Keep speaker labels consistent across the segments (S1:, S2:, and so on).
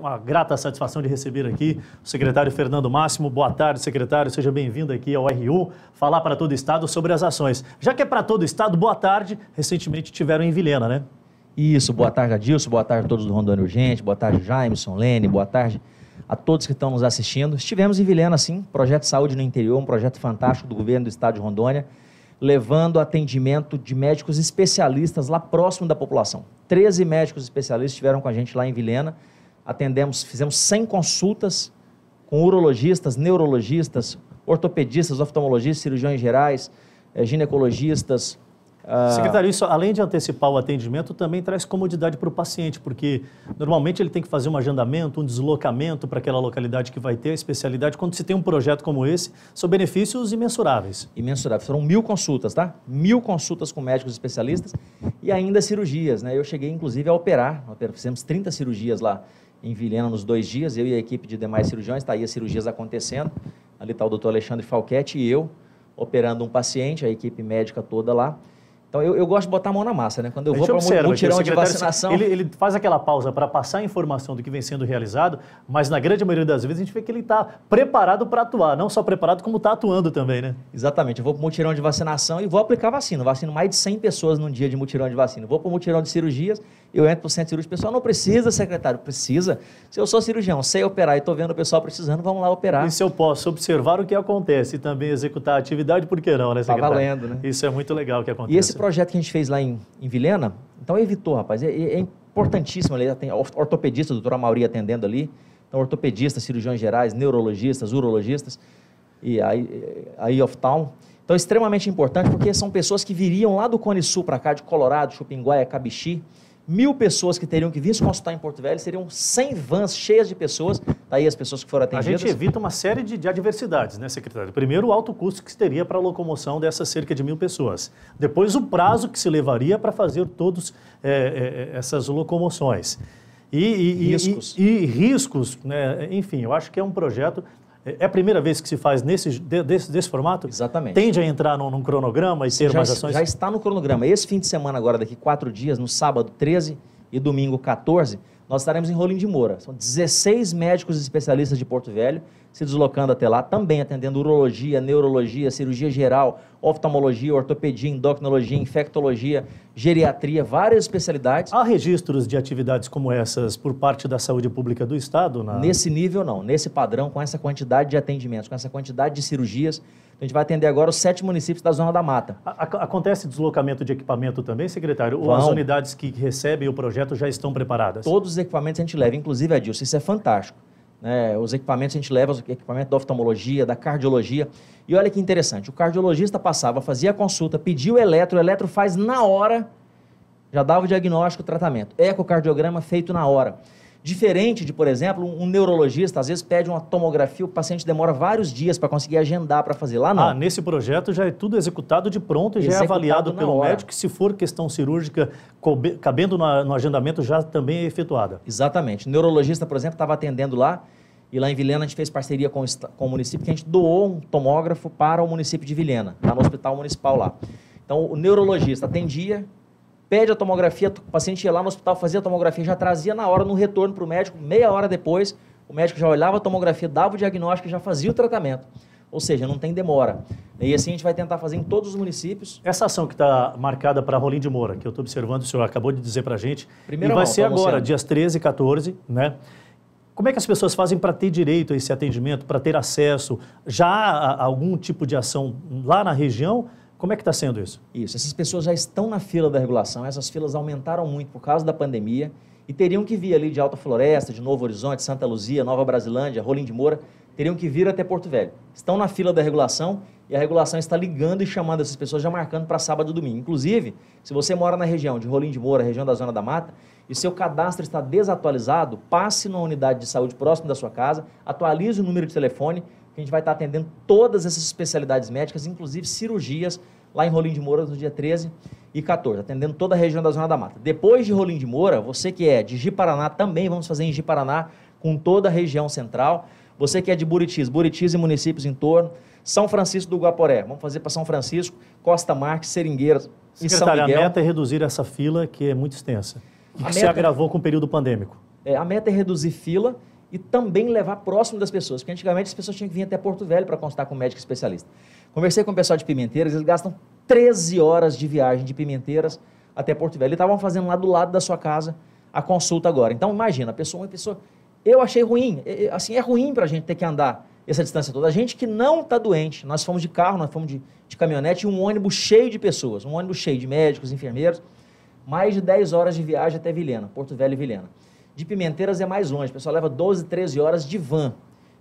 S1: Uma grata satisfação de receber aqui o secretário Fernando Máximo. Boa tarde, secretário. Seja bem-vindo aqui ao RU falar para todo o Estado sobre as ações. Já que é para todo o Estado, boa tarde. Recentemente
S2: tiveram em Vilhena, né? Isso. Boa tarde, Adilson. Boa tarde a todos do Rondônia Urgente. Boa tarde, Jameson, Lene. Boa tarde a todos que estão nos assistindo. Estivemos em Vilhena, sim. Projeto Saúde no Interior, um projeto fantástico do governo do Estado de Rondônia, levando atendimento de médicos especialistas lá próximo da população. Treze médicos especialistas estiveram com a gente lá em Vilhena atendemos, fizemos 100 consultas com urologistas, neurologistas, ortopedistas, oftalmologistas, cirurgiões gerais, eh, ginecologistas. Ah, Secretário,
S1: isso além de antecipar o atendimento, também traz comodidade para o paciente, porque normalmente ele tem que fazer um agendamento, um deslocamento para aquela localidade que vai ter a especialidade. Quando se tem um projeto como esse, são
S2: benefícios imensuráveis. Imensuráveis. Foram mil consultas, tá? Mil consultas com médicos especialistas e ainda cirurgias, né? Eu cheguei, inclusive, a operar. Fizemos 30 cirurgias lá em Vilhena nos dois dias, eu e a equipe de demais cirurgiões, está aí as cirurgias acontecendo, ali está o doutor Alexandre Falquete e eu, operando um paciente, a equipe médica toda lá, então, eu, eu, gosto de botar a mão na massa, né? Quando eu vou para um mutirão de vacinação... Ele, ele, faz aquela pausa para passar a informação do que vem sendo
S1: realizado, mas na grande maioria das vezes a gente vê que ele está preparado para atuar. Não só preparado, como está
S2: atuando também, né? Exatamente. Eu vou para um mutirão de vacinação e vou aplicar vacina. vacino mais de 100 pessoas num dia de mutirão de vacina. vou para um mutirão de cirurgias, eu entro para o centro cirúrgico. pessoal não precisa, secretário. Precisa. Se eu sou cirurgião, sei operar e estou vendo o pessoal precisando, vamos lá operar. E se eu posso observar o que acontece e
S1: também executar a atividade, por que não, né, tá secretário? Tá valendo, né? Isso é muito legal que acontece. E
S2: esse projeto que a gente fez lá em, em então evitou, rapaz. É, é, é importantíssimo ali, tem ortopedista, doutora Mauri atendendo ali. Então, ortopedistas, cirurgiões gerais, neurologistas, urologistas e aí, é, aí of town. Então, extremamente importante porque são pessoas que viriam lá do Cone Sul para cá, de Colorado, Chupinguaia, Cabixi, mil pessoas que teriam que vir se consultar em Porto Velho, seriam 100 vans cheias de pessoas, daí tá as pessoas que foram atendidas. A gente evita uma série de, de adversidades, né, secretário? Primeiro,
S1: o alto custo que se teria para a locomoção dessas cerca de mil pessoas. Depois, o prazo que se levaria para fazer todas é, é, é, essas locomoções. E, e riscos. E, e, riscos, né? enfim, eu acho que é um projeto é a primeira vez que se faz nesse desse,
S2: desse formato? Exatamente. Tende a entrar num, num cronograma e ser mais ações? Já está no cronograma. Esse fim de semana agora, daqui quatro dias, no sábado 13 e domingo 14, nós estaremos em Rolim de Moura. São 16 médicos especialistas de Porto Velho se deslocando até lá, também atendendo urologia, neurologia, cirurgia geral, oftalmologia, ortopedia, endocrinologia, infectologia, geriatria, várias especialidades. Há registros de atividades como essas por parte da saúde pública do Estado? Na... Nesse nível, não. Nesse padrão, com essa quantidade de atendimentos, com essa quantidade de cirurgias, a gente vai atender agora os sete municípios da Zona da Mata. Acontece deslocamento de equipamento também, secretário? Vão. Ou as unidades que recebem o projeto já estão preparadas? Todos equipamentos a gente leva, inclusive, Adilson, isso é fantástico. né? os equipamentos a gente leva, os equipamentos da oftalmologia, da cardiologia. E olha que interessante, o cardiologista passava, fazia a consulta, pedia o eletro, o eletro faz na hora, já dava o diagnóstico, o tratamento. Ecocardiograma feito na hora. Diferente de, por exemplo, um neurologista, às vezes pede uma tomografia, o paciente demora vários dias para conseguir agendar para fazer. Lá não. Ah,
S1: nesse projeto já é tudo executado de pronto e executado já é avaliado pelo hora. médico. Se
S2: for questão cirúrgica, cabendo no agendamento, já também é efetuada. Exatamente. O neurologista, por exemplo, estava atendendo lá e lá em Vilhena a gente fez parceria com, com o município, que a gente doou um tomógrafo para o município de Vilhena, está no hospital municipal lá. Então, o neurologista atendia, pede a tomografia, o paciente ia lá no hospital, fazia a tomografia, já trazia na hora no retorno para o médico, meia hora depois, o médico já olhava a tomografia, dava o diagnóstico e já fazia o tratamento. Ou seja, não tem demora. E assim a gente vai tentar fazer em todos os municípios. Essa ação que está marcada para Rolim de Moura, que
S1: eu estou observando, o senhor acabou de dizer para a gente, Primeira e vai mão, ser tá agora, dias 13 e 14, né? Como é que as pessoas fazem para ter direito a esse atendimento, para ter acesso? Já há algum
S2: tipo de ação lá na região? Como é que está sendo isso? Isso, essas pessoas já estão na fila da regulação, essas filas aumentaram muito por causa da pandemia e teriam que vir ali de Alta Floresta, de Novo Horizonte, Santa Luzia, Nova Brasilândia, Rolim de Moura, teriam que vir até Porto Velho. Estão na fila da regulação e a regulação está ligando e chamando essas pessoas, já marcando para sábado e domingo. Inclusive, se você mora na região de Rolim de Moura, região da Zona da Mata, e seu cadastro está desatualizado, passe na unidade de saúde próxima da sua casa, atualize o número de telefone que a gente vai estar atendendo todas essas especialidades médicas, inclusive cirurgias, lá em Rolim de Moura, no dia 13 e 14, atendendo toda a região da Zona da Mata. Depois de Rolim de Moura, você que é de Ji-Paraná, também vamos fazer em Ji-Paraná, com toda a região central. Você que é de Buritis, Buritis e municípios em torno, São Francisco do Guaporé, vamos fazer para São Francisco, Costa Marques, Seringueiras e São Miguel. A meta é reduzir
S1: essa fila, que é muito extensa, que meta... se agravou com o período pandêmico.
S2: É, a meta é reduzir fila e também levar próximo das pessoas, porque antigamente as pessoas tinham que vir até Porto Velho para consultar com um médico especialista. Conversei com o pessoal de Pimenteiras, eles gastam 13 horas de viagem de Pimenteiras até Porto Velho. Eles estavam fazendo lá do lado da sua casa a consulta agora. Então imagina, a pessoa, uma pessoa, eu achei ruim, assim, é ruim para a gente ter que andar essa distância toda. A gente que não está doente, nós fomos de carro, nós fomos de, de caminhonete, um ônibus cheio de pessoas, um ônibus cheio de médicos, enfermeiros, mais de 10 horas de viagem até Vilhena, Porto Velho e Vilhena. De Pimenteiras é mais longe, o pessoal leva 12, 13 horas de van.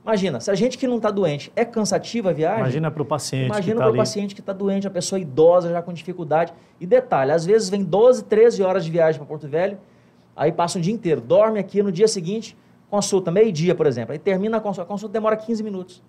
S2: Imagina, se a gente que não está doente é cansativa a viagem. Imagina para
S1: o paciente. Imagina para o tá paciente
S2: que está tá doente, a pessoa idosa já com dificuldade. E detalhe, às vezes vem 12, 13 horas de viagem para Porto Velho, aí passa um dia inteiro, dorme aqui, no dia seguinte, consulta, meio-dia, por exemplo. Aí termina a consulta, a consulta demora 15 minutos.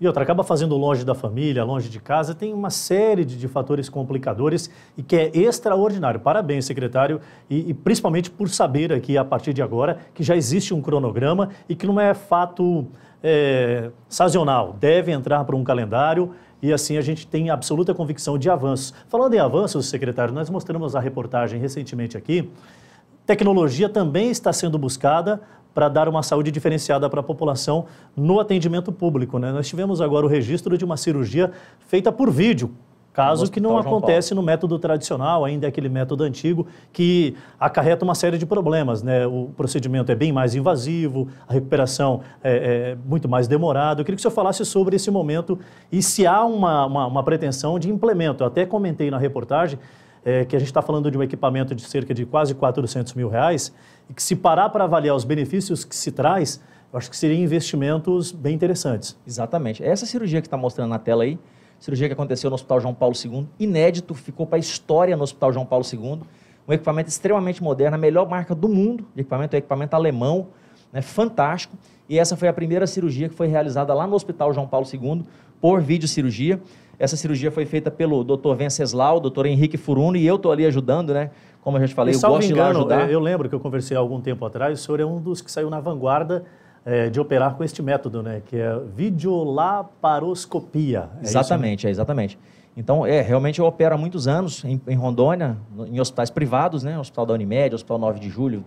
S2: E outra, acaba fazendo longe da família,
S1: longe de casa, tem uma série de, de fatores complicadores e que é extraordinário. Parabéns, secretário, e, e, principalmente por saber aqui, a partir de agora, que já existe um cronograma e que não é fato é, sazonal, deve entrar para um calendário e assim a gente tem absoluta convicção de avanços. Falando em avanços, secretário, nós mostramos a reportagem recentemente aqui Tecnologia também está sendo buscada para dar uma saúde diferenciada para a população no atendimento público. Né? Nós tivemos agora o registro de uma cirurgia feita por vídeo, caso que não acontece no método tradicional, ainda é aquele método antigo, que acarreta uma série de problemas. Né? O procedimento é bem mais invasivo, a recuperação é, é muito mais demorada. Eu queria que o senhor falasse sobre esse momento e se há uma, uma, uma pretensão de implemento. Eu até comentei na reportagem é, que a gente está falando de um equipamento de cerca de quase 400 mil reais, e que se parar para avaliar os benefícios que se traz,
S2: eu acho que seriam investimentos bem interessantes. Exatamente. Essa cirurgia que está mostrando na tela aí, cirurgia que aconteceu no Hospital João Paulo II, inédito, ficou para a história no Hospital João Paulo II, um equipamento extremamente moderno, a melhor marca do mundo de equipamento, é um equipamento alemão, né, fantástico. E essa foi a primeira cirurgia que foi realizada lá no Hospital João Paulo II por videocirurgia. cirurgia essa cirurgia foi feita pelo Dr. Venceslau, Dr. Henrique Furuno, e eu estou ali ajudando, né? Como eu já te falei, e, eu gosto engano, de ajudar. Eu
S1: lembro que eu conversei há algum tempo atrás, o senhor é um dos que saiu na vanguarda é, de operar com este método, né? Que é videolaparoscopia. É exatamente,
S2: isso, né? é exatamente. Então, é, realmente eu opero há muitos anos em, em Rondônia, em hospitais privados, né? Hospital da Unimed, Hospital 9 de Julho,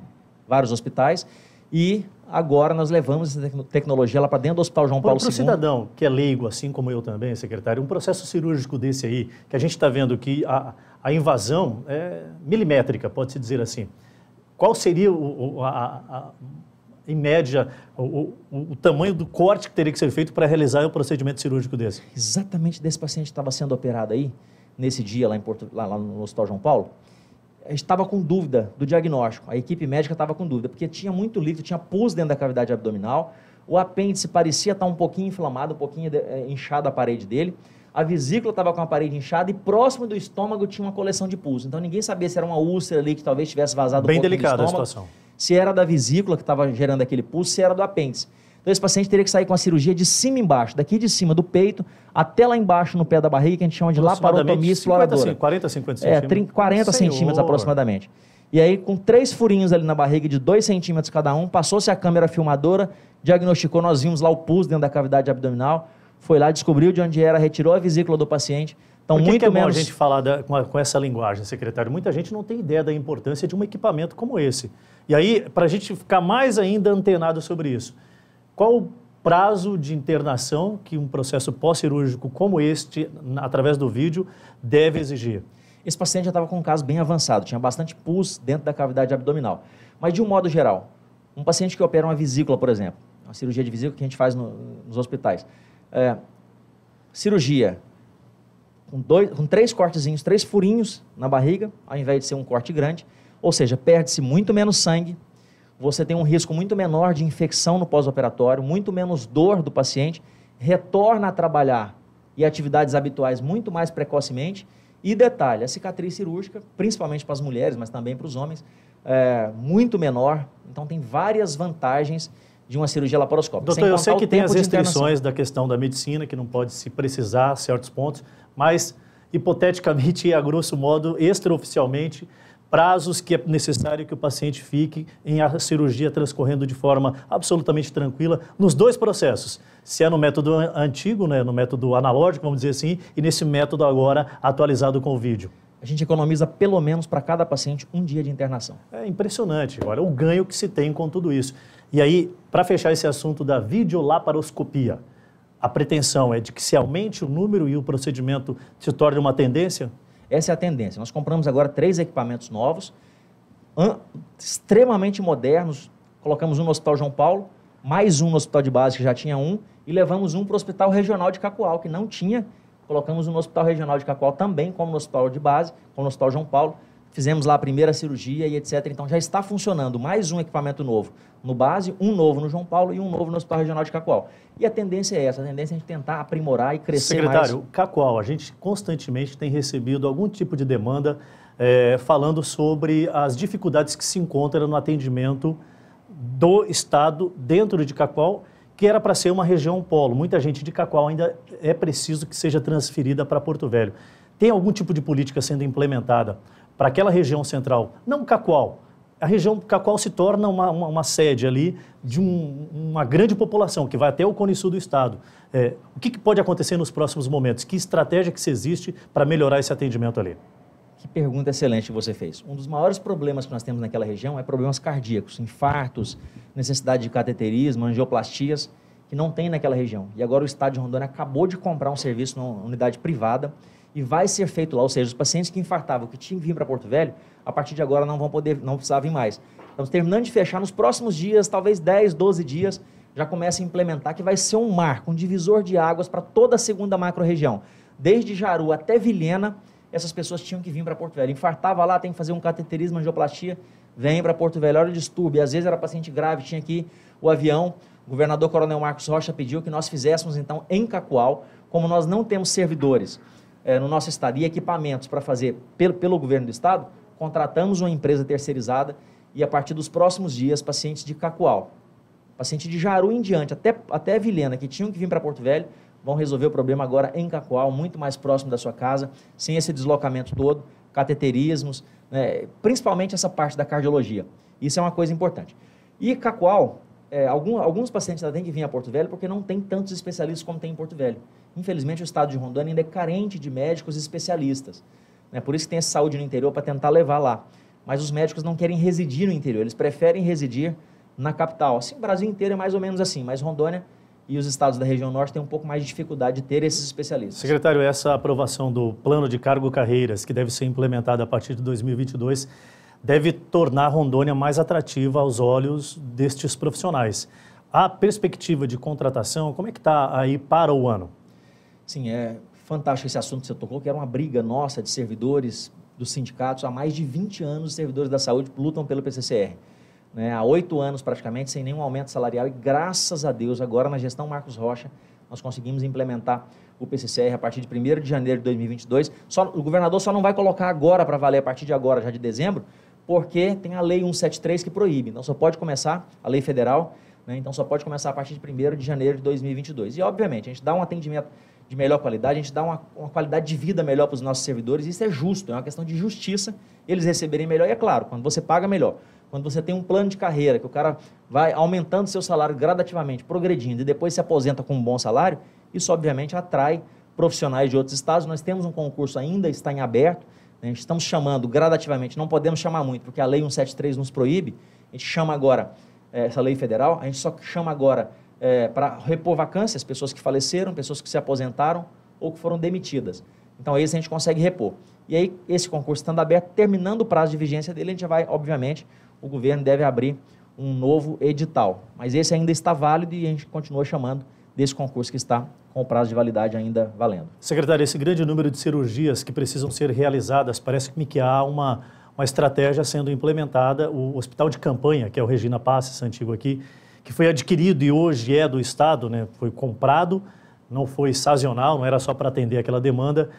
S2: vários hospitais. E agora nós levamos essa tecnologia lá para dentro do Hospital João Paulo II. Para o cidadão que é leigo, assim como eu também, secretário,
S1: um processo cirúrgico desse aí, que a gente está vendo que a, a invasão é milimétrica, pode-se dizer assim. Qual seria, o, o, a, a, em média, o, o, tamanho do corte que teria que ser feito para realizar um procedimento cirúrgico desse?
S2: Exatamente desse paciente que estava sendo operado aí, nesse dia lá, em Porto, lá, lá no Hospital João Paulo estava com dúvida do diagnóstico. A equipe médica estava com dúvida, porque tinha muito líquido, tinha pus dentro da cavidade abdominal, o apêndice parecia estar um pouquinho inflamado, um pouquinho eh, inchado a parede dele, a vesícula estava com a parede inchada e próximo do estômago tinha uma coleção de pus. Então ninguém sabia se era uma úlcera ali que talvez tivesse vazado Bem um pouco do estômago. Bem delicada a situação. Se era da vesícula que estava gerando aquele pus, se era do apêndice. Então esse paciente teria que sair com a cirurgia de cima embaixo, daqui de cima do peito até lá embaixo no pé da barriga, que a gente chama de laparotomia exploradora. 40,
S1: 50 é, centímetros? É, 40 Senhor. centímetros aproximadamente.
S2: E aí, com três furinhos ali na barriga de 2 centímetros cada um, passou-se a câmera filmadora, diagnosticou, nós vimos lá o pus dentro da cavidade abdominal, foi lá, descobriu de onde era, retirou a vesícula do paciente. Então, Por que muito que é menos... bom a gente
S1: falar da, com, a, com, essa linguagem, secretário? Muita gente não tem ideia da importância de um equipamento como esse. E aí, para a gente ficar mais ainda antenado sobre isso, qual o prazo de internação que um processo pós-cirúrgico como
S2: este, através do vídeo, deve exigir? Esse paciente já estava com um caso bem avançado, tinha bastante pus dentro da cavidade abdominal. Mas de um modo geral, um paciente que opera uma vesícula, por exemplo, uma cirurgia de vesícula que a gente faz no, nos hospitais, é, cirurgia com, dois, com três cortezinhos, três furinhos na barriga, ao invés de ser um corte grande, ou seja, perde-se muito menos sangue, você tem um risco muito menor de infecção no pós-operatório, muito menos dor do paciente, retorna a trabalhar e atividades habituais muito mais precocemente. E detalhe, a cicatriz cirúrgica, principalmente para as mulheres, mas também para os homens, é muito menor. Então tem várias vantagens de uma cirurgia laparoscópica. Doutor, eu sei que tem as restrições
S1: da questão da medicina, que não pode se precisar certos pontos, mas hipoteticamente, e a grosso modo, extraoficialmente, prazos que é necessário que o paciente fique em a cirurgia transcorrendo de forma absolutamente tranquila nos dois processos. Se é no método antigo, né, no método analógico, vamos dizer assim, e nesse método agora atualizado com o vídeo.
S2: A gente economiza pelo menos para cada paciente um dia de
S1: internação. É impressionante, olha o ganho que se tem com tudo isso. E aí, para fechar esse assunto da videolaparoscopia, a pretensão é de que se aumente o número e o
S2: procedimento se torne uma tendência? Essa é a tendência. Nós compramos agora três equipamentos novos, extremamente modernos. Colocamos um no Hospital João Paulo, mais um no Hospital de Base, que já tinha um, e levamos um para o Hospital Regional de Cacoal, que não tinha. Colocamos um no Hospital Regional de Cacoal também, como no Hospital de Base, como no Hospital João Paulo fizemos lá a primeira cirurgia e etc. Então já está funcionando mais um equipamento novo no base, um novo no João Paulo e um novo no Hospital Regional de Cacoal. E a tendência é essa, a tendência é a gente tentar aprimorar e crescer Secretário, mais. Secretário,
S1: Cacoal, a gente constantemente tem recebido algum tipo de demanda é, falando sobre as dificuldades que se encontram no atendimento do Estado dentro de Cacoal, que era para ser uma região polo. Muita gente de Cacoal ainda é preciso que seja transferida para Porto Velho. Tem algum tipo de política sendo implementada para aquela região central, não Cacoal. A região Cacoal se torna uma, uma, uma sede ali de um, uma grande população que vai até o cone sul do estado. É, o que, que pode acontecer nos próximos momentos? Que estratégia que se existe para melhorar esse
S2: atendimento ali? Que pergunta excelente você fez. Um dos maiores problemas que nós temos naquela região é problemas cardíacos, infartos, necessidade de cateterismo, angioplastias, que não tem naquela região. E agora o Estado de Rondônia acabou de comprar um serviço numa unidade privada e vai ser feito lá, ou seja, os pacientes que infartavam, que tinham que vir para Porto Velho, a partir de agora não vão poder, não precisavam vir mais. Estamos terminando de fechar nos próximos dias, talvez 10, 12 dias, já começa a implementar que vai ser um marco, um divisor de águas para toda a segunda macro-região. Desde Jaru até Vilhena, essas pessoas tinham que vir para Porto Velho. Infartava lá, tem que fazer um cateterismo, angioplastia, vem para Porto Velho, olha o distúrbio. Às vezes era paciente grave, tinha aqui o avião. O governador Coronel Marcos Rocha pediu que nós fizéssemos, então, em Cacoal, como nós não temos servidores é, no nosso estado e equipamentos para fazer pelo, pelo governo do estado, contratamos uma empresa terceirizada e a partir dos próximos dias, pacientes de Cacoal, pacientes de Jaru em diante, até, até Vilhena, que tinham que vir para Porto Velho, vão resolver o problema agora em Cacoal, muito mais próximo da sua casa, sem esse deslocamento todo, cateterismos, né, principalmente essa parte da cardiologia. Isso é uma coisa importante. E Cacoal, é, algum, alguns pacientes ainda têm que vir a Porto Velho porque não tem tantos especialistas como tem em Porto Velho. Infelizmente, o estado de Rondônia ainda é carente de médicos especialistas. Né? Por isso que tem a saúde no interior para tentar levar lá. Mas os médicos não querem residir no interior, eles preferem residir na capital. Assim, o Brasil inteiro é mais ou menos assim, mas Rondônia e os estados da região norte têm um pouco mais de dificuldade de ter esses especialistas. Secretário,
S1: essa aprovação do plano de cargo carreiras, que deve ser implementado a partir de 2022, deve tornar Rondônia mais atrativa aos olhos destes profissionais. A perspectiva de contratação, como é que está aí para o ano?
S2: Sim, é fantástico esse assunto que você tocou, que era uma briga nossa de servidores dos sindicatos. Há mais de 20 anos, os servidores da saúde lutam pelo PCCR. Né? Há oito anos, praticamente, sem nenhum aumento salarial. E graças a Deus, agora na gestão Marcos Rocha, nós conseguimos implementar o PCCR a partir de 1 de janeiro de 2022. Só, o governador só não vai colocar agora para valer, a partir de agora, já de dezembro, porque tem a Lei 173 que proíbe. Então, só pode começar, a lei federal, né? então só pode começar a partir de 1 de janeiro de 2022. E, obviamente, a gente dá um atendimento de melhor qualidade, a gente dá uma, uma qualidade de vida melhor para os nossos servidores, isso é justo, é uma questão de justiça, eles receberem melhor, e é claro, quando você paga melhor, quando você tem um plano de carreira, que o cara vai aumentando seu salário gradativamente, progredindo, e depois se aposenta com um bom salário, isso obviamente atrai profissionais de outros estados, nós temos um concurso ainda, está em aberto, né? estamos chamando gradativamente, não podemos chamar muito, porque a Lei 173 nos proíbe, a gente chama agora, eh, essa lei federal, a gente só chama agora é, para repor vacâncias, pessoas que faleceram, pessoas que se aposentaram ou que foram demitidas. Então, esse a gente consegue repor. E aí, esse concurso estando aberto, terminando o prazo de vigência dele, a gente vai, obviamente, o governo deve abrir um novo edital. Mas esse ainda está válido e a gente continua chamando desse concurso que está com o prazo de validade ainda valendo. Secretário,
S1: esse grande número de cirurgias que precisam ser realizadas, parece-me que há uma, uma estratégia sendo implementada. O hospital de campanha, que é o Regina Passes, antigo aqui, que foi adquirido e hoje é do Estado, né? foi comprado, não foi sazonal, não era só para atender aquela demanda.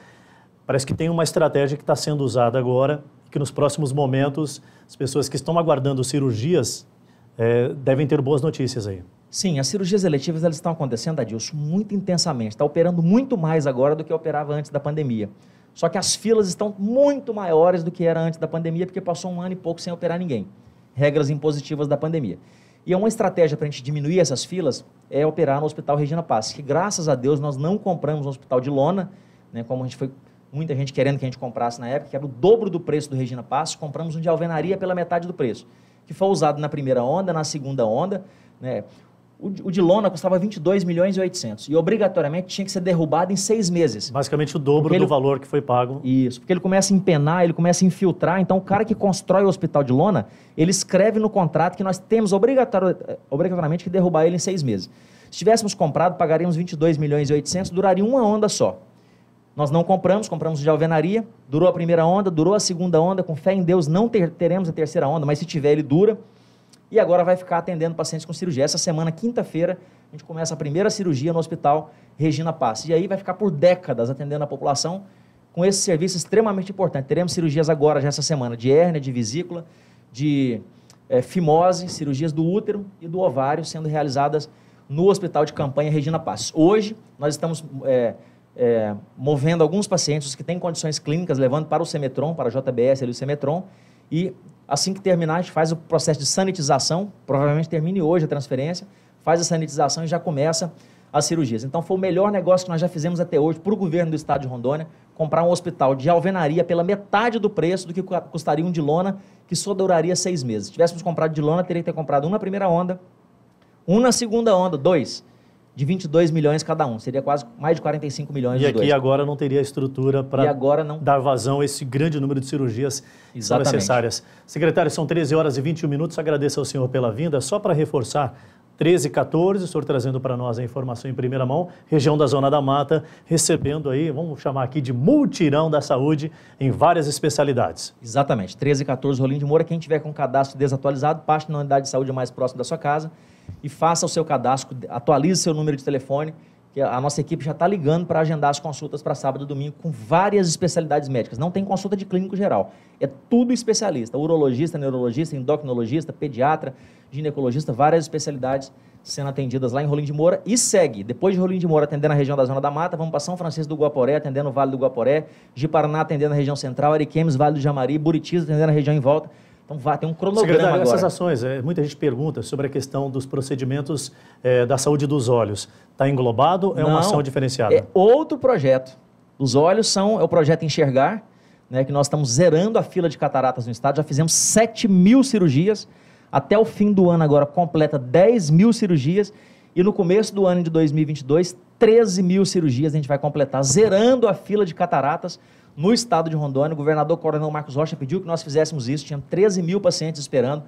S1: Parece que tem uma estratégia que está sendo usada agora, que nos próximos momentos as pessoas que estão aguardando cirurgias é, devem ter boas notícias aí.
S2: Sim, as cirurgias eletivas elas estão acontecendo, Adilson, muito intensamente. Está operando muito mais agora do que operava antes da pandemia. Só que as filas estão muito maiores do que era antes da pandemia, porque passou um ano e pouco sem operar ninguém. Regras impositivas da pandemia. E é uma estratégia para a gente diminuir essas filas é operar no Hospital Regina Paz, que graças a Deus nós não compramos um hospital de lona, né, como a gente foi muita gente querendo que a gente comprasse na época, que era o dobro do preço do Regina Paz, compramos um de alvenaria pela metade do preço, que foi usado na primeira onda, na segunda onda, né? O, de lona custava 22 milhões e 800 e obrigatoriamente tinha que ser derrubado em seis meses. Basicamente o dobro do valor que foi pago. Isso, porque ele começa a empenar, ele começa a infiltrar. Então o cara que constrói o hospital de lona, ele escreve no contrato que nós temos obrigatório, obrigatoriamente que derrubar ele em seis meses. Se tivéssemos comprado, pagaríamos 22 milhões e 800, duraria uma onda só. Nós não compramos, compramos de alvenaria, durou a primeira onda, durou a segunda onda, com fé em Deus não ter, teremos a terceira onda, mas se tiver ele dura e agora vai ficar atendendo pacientes com cirurgia. Essa semana, quinta-feira, a gente começa a primeira cirurgia no Hospital Regina Pass. E aí vai ficar por décadas atendendo a população com esse serviço extremamente importante. Teremos cirurgias agora, já essa semana, de hérnia, de vesícula, de é, fimose, cirurgias do útero e do ovário sendo realizadas no Hospital de Campanha Regina Passos. Hoje, nós estamos é, é, movendo alguns pacientes que têm condições clínicas, levando para o Semetron, para a JBS e o Semetron, e assim que terminar, a gente faz o processo de sanitização, provavelmente termine hoje a transferência, faz a sanitização e já começa as cirurgias. Então, foi o melhor negócio que nós já fizemos até hoje para o governo do estado de Rondônia, comprar um hospital de alvenaria pela metade do preço do que custaria um de lona, que só duraria seis meses. Se tivéssemos comprado de lona, teria que ter comprado um na primeira onda, um na segunda onda, dois de 22 milhões cada um. Seria quase mais de 45 milhões e aqui dois.
S1: agora não teria estrutura para não... dar vazão a esse grande número de cirurgias Exatamente. que são necessárias. Secretário, são 13 horas e 21 minutos. Agradeço ao senhor pela vinda. Só para reforçar, 13 e 14, o senhor trazendo para nós a informação em primeira mão, região da Zona da Mata, recebendo aí, vamos
S2: chamar aqui de multirão da saúde em várias especialidades. Exatamente, 13 e 14, Rolim de Moura, quem tiver com o cadastro desatualizado, parte na unidade de saúde mais próxima da sua casa, e faça o seu cadastro, atualize seu número de telefone, que a nossa equipe já está ligando para agendar as consultas para sábado e domingo com várias especialidades médicas. Não tem consulta de clínico geral, é tudo especialista, urologista, neurologista, endocrinologista, pediatra, ginecologista, várias especialidades sendo atendidas lá em Rolim de Moura e segue. Depois de Rolim de Moura atendendo a região da Zona da Mata, vamos para São Francisco do Guaporé, atendendo o Vale do Guaporé, de Paraná atendendo a região central, Ariquemes, Vale do Jamari, Buritis atendendo a região em volta. Então vá, tem um cronograma agora. Essas
S1: ações, é, muita gente pergunta sobre a questão dos procedimentos é, da saúde dos olhos. Está englobado? É Não, uma ação diferenciada? É
S2: outro projeto. Os olhos são é o projeto Enxergar, né, que nós estamos zerando a fila de cataratas no estado. Já fizemos 7 mil cirurgias. Até o fim do ano agora completa 10 mil cirurgias. E no começo do ano de 2022, 13 mil cirurgias a gente vai completar, zerando a fila de cataratas no estado de Rondônia. O governador Coronel Marcos Rocha pediu que nós fizéssemos isso. Tinha 13 mil pacientes esperando.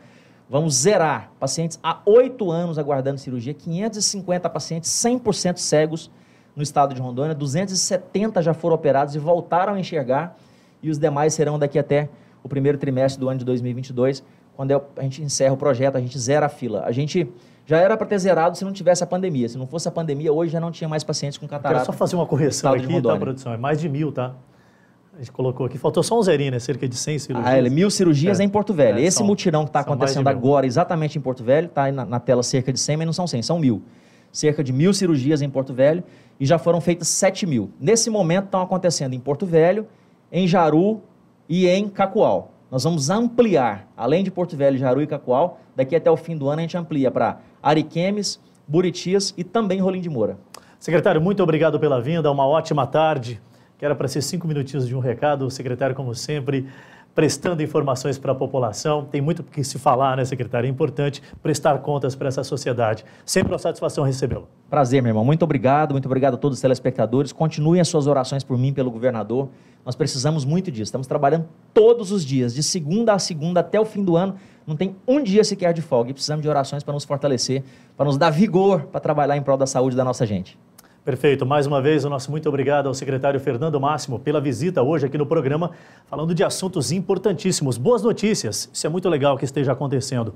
S2: Vamos zerar pacientes há oito anos aguardando cirurgia, 550 pacientes 100% cegos no estado de Rondônia, 270 já foram operados e voltaram a enxergar, e os demais serão daqui até o primeiro trimestre do ano de 2022, quando é a gente encerra o projeto, a gente zera a fila. A gente já era para ter zerado se não tivesse a pandemia. Se não fosse a pandemia, hoje já não tinha mais pacientes com catarata. quero só fazer uma correção aqui, tá, produção? É mais de mil, tá? A gente colocou aqui, faltou só um zerinho, né? Cerca de 100 cirurgias. Ah, ele, é, mil cirurgias é. em Porto Velho. É, Esse são, mutirão que está acontecendo agora, exatamente em Porto Velho, está na, na tela cerca de 100, mas não são 100, são mil. Cerca de mil cirurgias em Porto Velho e já foram feitas 7 mil. Nesse momento estão acontecendo em Porto Velho, em Jaru e em Cacoal. Nós vamos ampliar, além de Porto Velho, Jaru e Cacoal, daqui até o fim do ano a gente amplia para Ariquemes, Buritias e também Rolim de Moura. Secretário, muito obrigado pela vinda, uma ótima tarde
S1: que era para ser cinco minutinhos de um recado. O secretário, como sempre, prestando informações para a população. Tem muito que se falar, né, secretário? É importante prestar contas para essa sociedade. Sempre uma
S2: satisfação recebê-lo. Prazer, meu irmão. Muito obrigado, muito obrigado a todos os telespectadores. Continuem as suas orações por mim, pelo governador. Nós precisamos muito disso. Estamos trabalhando todos os dias, de segunda a segunda até o fim do ano. Não tem um dia sequer de folga e precisamos de orações para nos fortalecer, para nos dar vigor para trabalhar em prol da saúde da nossa gente.
S1: Perfeito. Mais uma vez, o nosso muito obrigado ao secretário Fernando Máximo pela visita hoje aqui no programa, falando de assuntos importantíssimos, boas notícias. Isso é muito legal que esteja acontecendo.